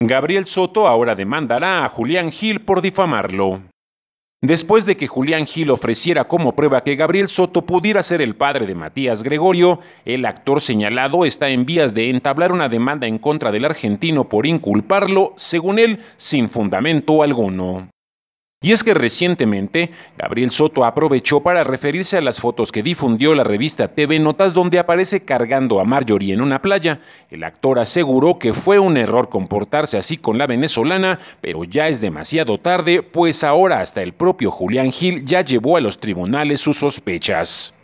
Gabriel Soto ahora demandará a Julián Gil por difamarlo. Después de que Julián Gil ofreciera como prueba que Gabriel Soto pudiera ser el padre de Matías Gregorio, el actor señalado está en vías de entablar una demanda en contra del argentino por inculparlo, según él, sin fundamento alguno. Y es que recientemente, Gabriel Soto aprovechó para referirse a las fotos que difundió la revista TV Notas donde aparece cargando a Marjorie en una playa. El actor aseguró que fue un error comportarse así con la venezolana, pero ya es demasiado tarde, pues ahora hasta el propio Julián Gil ya llevó a los tribunales sus sospechas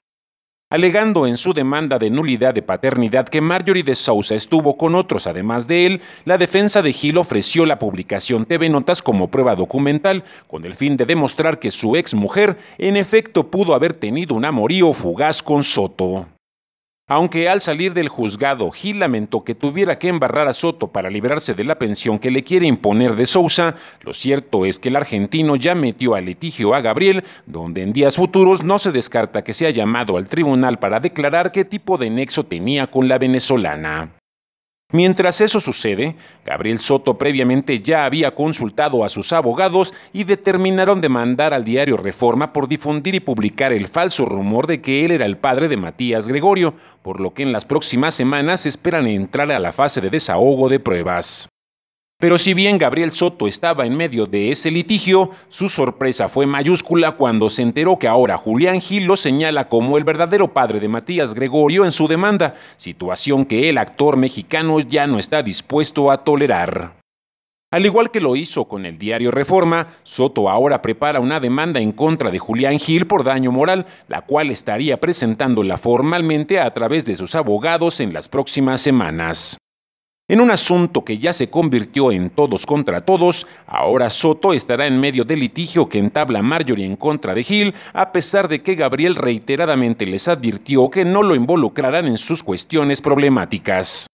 alegando en su demanda de nulidad de paternidad que Marjorie de Sousa estuvo con otros además de él, la defensa de Gil ofreció la publicación TV Notas como prueba documental, con el fin de demostrar que su ex mujer en efecto pudo haber tenido un amorío fugaz con Soto. Aunque al salir del juzgado, Gil lamentó que tuviera que embarrar a Soto para librarse de la pensión que le quiere imponer de Sousa, lo cierto es que el argentino ya metió a litigio a Gabriel, donde en días futuros no se descarta que sea llamado al tribunal para declarar qué tipo de nexo tenía con la venezolana. Mientras eso sucede, Gabriel Soto previamente ya había consultado a sus abogados y determinaron demandar al diario Reforma por difundir y publicar el falso rumor de que él era el padre de Matías Gregorio, por lo que en las próximas semanas esperan entrar a la fase de desahogo de pruebas. Pero si bien Gabriel Soto estaba en medio de ese litigio, su sorpresa fue mayúscula cuando se enteró que ahora Julián Gil lo señala como el verdadero padre de Matías Gregorio en su demanda, situación que el actor mexicano ya no está dispuesto a tolerar. Al igual que lo hizo con el diario Reforma, Soto ahora prepara una demanda en contra de Julián Gil por daño moral, la cual estaría presentándola formalmente a través de sus abogados en las próximas semanas. En un asunto que ya se convirtió en todos contra todos, ahora Soto estará en medio del litigio que entabla Marjorie en contra de Gil, a pesar de que Gabriel reiteradamente les advirtió que no lo involucrarán en sus cuestiones problemáticas.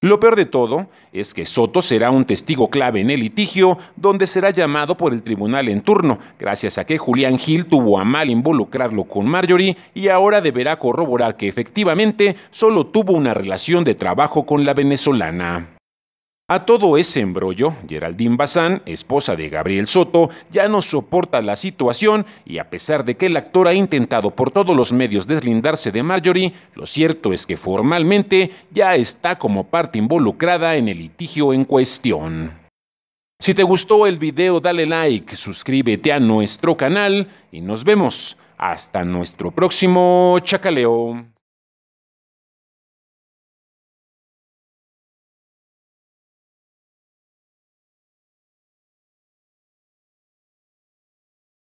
Lo peor de todo es que Soto será un testigo clave en el litigio, donde será llamado por el tribunal en turno, gracias a que Julián Gil tuvo a mal involucrarlo con Marjorie y ahora deberá corroborar que efectivamente solo tuvo una relación de trabajo con la venezolana. A todo ese embrollo, Geraldine Bazán, esposa de Gabriel Soto, ya no soporta la situación y a pesar de que el actor ha intentado por todos los medios deslindarse de Marjorie, lo cierto es que formalmente ya está como parte involucrada en el litigio en cuestión. Si te gustó el video dale like, suscríbete a nuestro canal y nos vemos hasta nuestro próximo chacaleo.